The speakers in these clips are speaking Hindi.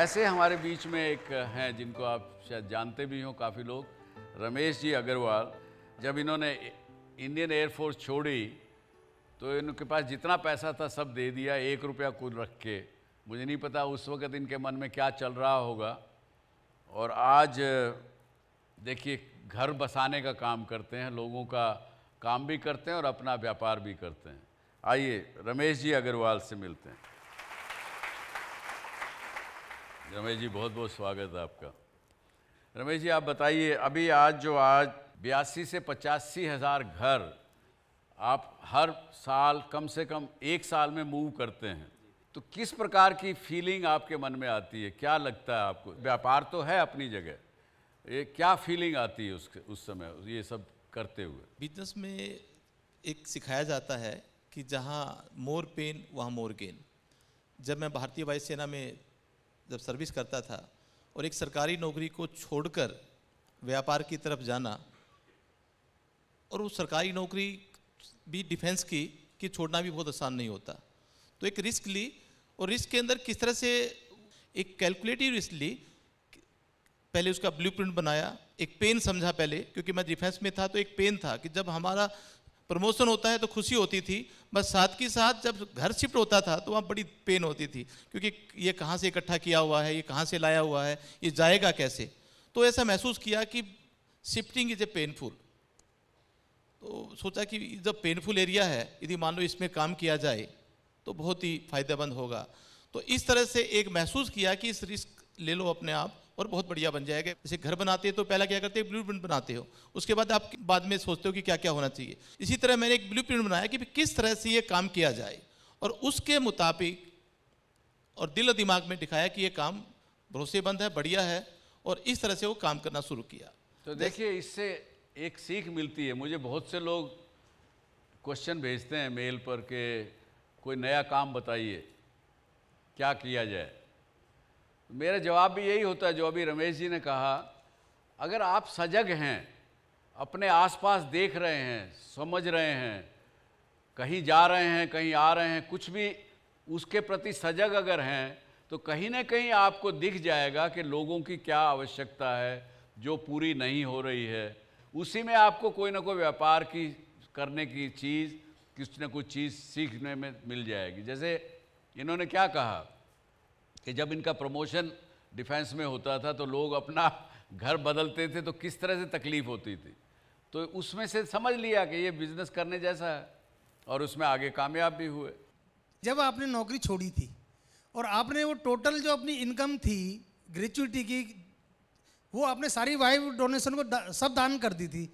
ऐसे हमारे बीच में एक हैं जिनको आप शायद जानते भी हों काफ़ी लोग रमेश जी अग्रवाल जब इन्होंने इंडियन एयरफोर्स छोड़ी तो इनके पास जितना पैसा था सब दे दिया एक रुपया कुल रख के मुझे नहीं पता उस वक़्त इनके मन में क्या चल रहा होगा और आज देखिए घर बसाने का काम करते हैं लोगों का काम भी करते हैं और अपना व्यापार भी करते हैं आइए रमेश जी अग्रवाल से मिलते हैं रमेश जी बहुत बहुत स्वागत है आपका रमेश जी आप बताइए अभी आज जो आज बयासी से पचासी हज़ार घर आप हर साल कम से कम एक साल में मूव करते हैं तो किस प्रकार की फीलिंग आपके मन में आती है क्या लगता है आपको व्यापार तो है अपनी जगह ये क्या फीलिंग आती है उसके उस समय ये सब करते हुए बिजनेस में एक सिखाया जाता है कि जहाँ मोर पेन वहाँ मोर गेन जब मैं भारतीय वायुसेना में जब सर्विस करता था और एक सरकारी नौकरी को छोड़कर व्यापार की तरफ जाना और वो सरकारी नौकरी भी डिफेंस की कि छोड़ना भी बहुत आसान नहीं होता तो एक रिस्क ली और रिस्क के अंदर किस तरह से एक कैलकुलेटिव रिस्क ली पहले उसका ब्लूप्रिंट बनाया एक पेन समझा पहले क्योंकि मैं डिफेंस में था तो एक पेन था कि जब हमारा प्रमोशन होता है तो खुशी होती थी बस साथ के साथ जब घर शिफ्ट होता था तो वहाँ बड़ी पेन होती थी क्योंकि ये कहाँ से इकट्ठा किया हुआ है ये कहाँ से लाया हुआ है ये जाएगा कैसे तो ऐसा महसूस किया कि शिफ्टिंग इज ए पेनफुल तो सोचा कि जब पेनफुल एरिया है यदि मान लो इसमें काम किया जाए तो बहुत ही फायदेमंद होगा तो इस तरह से एक महसूस किया कि इस रिस्क ले लो अपने आप और बहुत बढ़िया बन जाएगा जैसे घर बनाते हैं तो पहला क्या करते हैं ब्लू प्रिंट बनाते हो उसके बाद आप बाद में सोचते हो कि क्या क्या होना चाहिए इसी तरह मैंने एक ब्लू प्रिंट बनाया कि किस तरह से ये काम किया जाए और उसके मुताबिक और दिल और दिमाग में दिखाया कि ये काम भरोसेमंद है बढ़िया है और इस तरह से वो काम करना शुरू किया तो देखिए इससे एक सीख मिलती है मुझे बहुत से लोग क्वेश्चन भेजते हैं मेल पर के कोई नया काम बताइए क्या किया जाए मेरा जवाब भी यही होता है जो अभी रमेश जी ने कहा अगर आप सजग हैं अपने आसपास देख रहे हैं समझ रहे हैं कहीं जा रहे हैं कहीं आ रहे हैं कुछ भी उसके प्रति सजग अगर हैं तो कहीं ना कहीं आपको दिख जाएगा कि लोगों की क्या आवश्यकता है जो पूरी नहीं हो रही है उसी में आपको कोई ना कोई व्यापार की करने की चीज़ कुछ ना कुछ चीज़ सीखने में मिल जाएगी जैसे इन्होंने क्या कहा कि जब इनका प्रमोशन डिफेंस में होता था तो लोग अपना घर बदलते थे तो किस तरह से तकलीफ होती थी तो उसमें से समझ लिया कि ये बिजनेस करने जैसा है और उसमें आगे कामयाब भी हुए जब आपने नौकरी छोड़ी थी और आपने वो टोटल जो अपनी इनकम थी ग्रेचुटी की वो आपने सारी वाइफ डोनेशन को दा, सब दान कर दी थी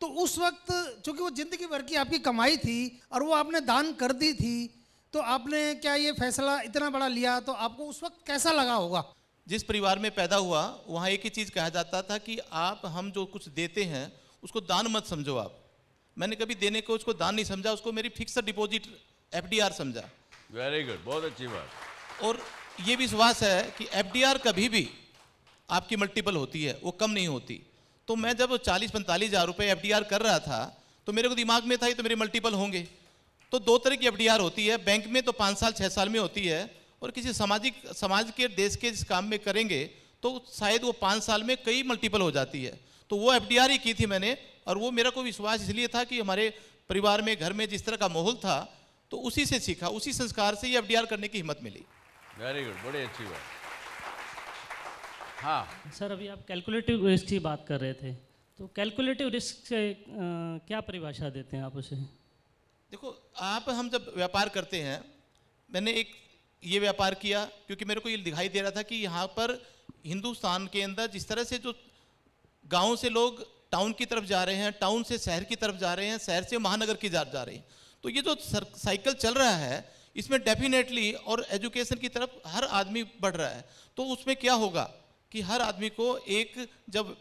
तो उस वक्त चूंकि वो ज़िंदगी भर की आपकी कमाई थी और वो आपने दान कर दी थी तो आपने क्या ये फैसला इतना बड़ा लिया तो आपको उस वक्त कैसा लगा होगा जिस परिवार में पैदा हुआ वहाँ एक ही चीज़ कहा जाता था कि आप हम जो कुछ देते हैं उसको दान मत समझो आप मैंने कभी देने को उसको दान नहीं समझा उसको मेरी फिक्स डिपॉजिट एफ समझा वेरी गुड बहुत अच्छी बात और ये विश्वास है कि एफ कभी भी आपकी मल्टीपल होती है वो कम नहीं होती तो मैं जब चालीस पैंतालीस हज़ार रुपये एफ कर रहा था तो मेरे को दिमाग में था ये तो मेरे मल्टीपल होंगे तो दो तरह की एफ होती है बैंक में तो पाँच साल छः साल में होती है और किसी सामाजिक समाज के देश के जिस काम में करेंगे तो शायद वो पाँच साल में कई मल्टीपल हो जाती है तो वो एफ ही की थी मैंने और वो मेरा कोई विश्वास इसलिए था कि हमारे परिवार में घर में जिस तरह का माहौल था तो उसी से सीखा उसी संस्कार से ये एफ करने की हिम्मत मिली वेरी गुड बड़ी अच्छी बात हाँ सर अभी आप कैलकुलेटिव रिस्क की बात कर रहे थे तो कैलकुलेटिव रिस्क से आ, क्या परिभाषा देते हैं आप उसे देखो आप हम जब व्यापार करते हैं मैंने एक ये व्यापार किया क्योंकि मेरे को ये दिखाई दे रहा था कि यहाँ पर हिंदुस्तान के अंदर जिस तरह से जो गाँव से लोग टाउन की तरफ जा रहे हैं टाउन से शहर की तरफ जा रहे हैं शहर से महानगर की जा जा रहे हैं तो ये जो साइकिल चल रहा है इसमें डेफिनेटली और एजुकेशन की तरफ हर आदमी बढ़ रहा है तो उसमें क्या होगा कि हर आदमी को एक जब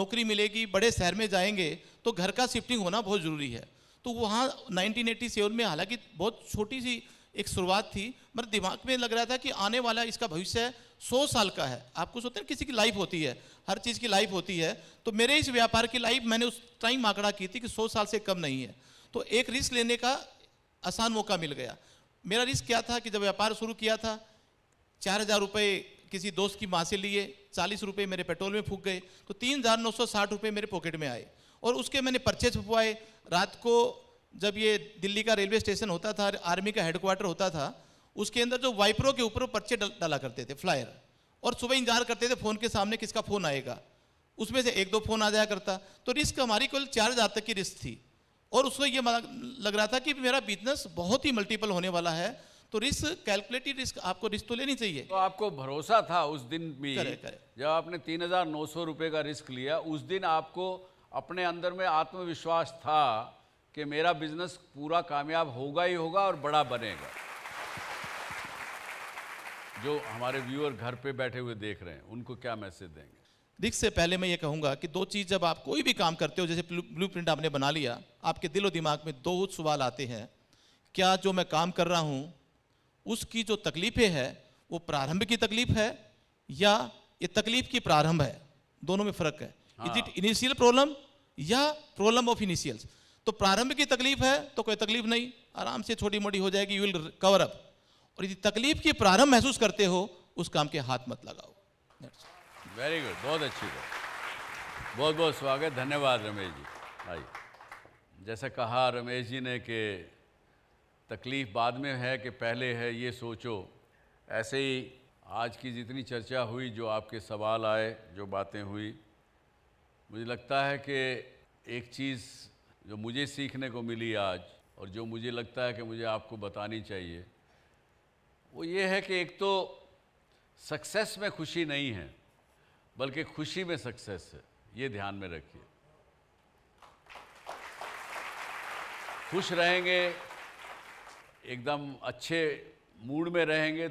नौकरी मिलेगी बड़े शहर में जाएंगे तो घर का शिफ्टिंग होना बहुत ज़रूरी है तो वहाँ सेवन में हालांकि बहुत छोटी सी एक शुरुआत थी मेरे दिमाग में लग रहा था कि आने वाला इसका भविष्य सौ साल का है आपको सोचते हैं किसी की लाइफ होती है हर चीज़ की लाइफ होती है तो मेरे इस व्यापार की लाइफ मैंने उस टाइम आंकड़ा की थी कि सौ साल से कम नहीं है तो एक रिस्क लेने का आसान मौका मिल गया मेरा रिस्क क्या था कि जब व्यापार शुरू किया था चार हज़ार रुपये किसी दोस्त की माँ से लिए चालीस रुपये मेरे पेट्रोल में फूक गए तो तीन हज़ार नौ सौ साठ रुपये मेरे पॉकेट में आए और उसके मैंने पर्चे छुपवाए रात को जब ये दिल्ली का रेलवे स्टेशन होता था आर्मी का हेडक्वार्टर होता था उसके अंदर जो वाइपरों के ऊपर पर्चे डाला करते थे फ्लायर और सुबह इंतजार करते थे फ़ोन के सामने किसका फ़ोन आएगा उसमें से एक दो फ़ोन आ जाया करता तो रिस्क हमारी कुल चार हज़ार तक की रिस्क थी और उसको ये लग रहा था कि मेरा बिजनेस बहुत ही मल्टीपल होने वाला है तो रिस्क कैलकुलेटेड रिस्क आपको रिस्क तो लेनी चाहिए तो आपको भरोसा था उस दिन भी करे, करे। जब आपने तीन हजार नौ सौ रुपए का रिस्क लिया उस दिन आपको अपने अंदर में आत्मविश्वास था कि मेरा बिजनेस पूरा कामयाब होगा ही होगा और बड़ा बनेगा जो हमारे व्यूअर घर पे बैठे हुए देख रहे हैं उनको क्या मैसेज देंगे दिख से पहले मैं ये कहूँगा कि दो चीज़ जब आप कोई भी काम करते हो जैसे ब्लू प्रिंट आपने बना लिया आपके दिलो दिमाग में दो सवाल आते हैं क्या जो मैं काम कर रहा हूँ उसकी जो तकलीफ़ें है वो प्रारंभ की तकलीफ है या ये तकलीफ की प्रारंभ है दोनों में फ़र्क है इज इट इनिशियल प्रॉब्लम या प्रॉब्लम ऑफ इनिशियल्स तो प्रारंभ की तकलीफ है तो कोई तकलीफ नहीं आराम से छोटी मोटी हो जाएगी यू विल कवर अप और यदि तकलीफ की प्रारंभ महसूस करते हो उस काम के हाथ मत लगाओ वेरी गुड बहुत अच्छी बात बहुत बहुत स्वागत धन्यवाद रमेश जी आइए जैसा कहा रमेश जी ने कि तकलीफ बाद में है कि पहले है ये सोचो ऐसे ही आज की जितनी चर्चा हुई जो आपके सवाल आए जो बातें हुई मुझे लगता है कि एक चीज़ जो मुझे सीखने को मिली आज और जो मुझे लगता है कि मुझे आपको बतानी चाहिए वो ये है कि एक तो सक्सेस में खुशी नहीं है बल्कि खुशी में सक्सेस है ये ध्यान में रखिए खुश रहेंगे एकदम अच्छे मूड में रहेंगे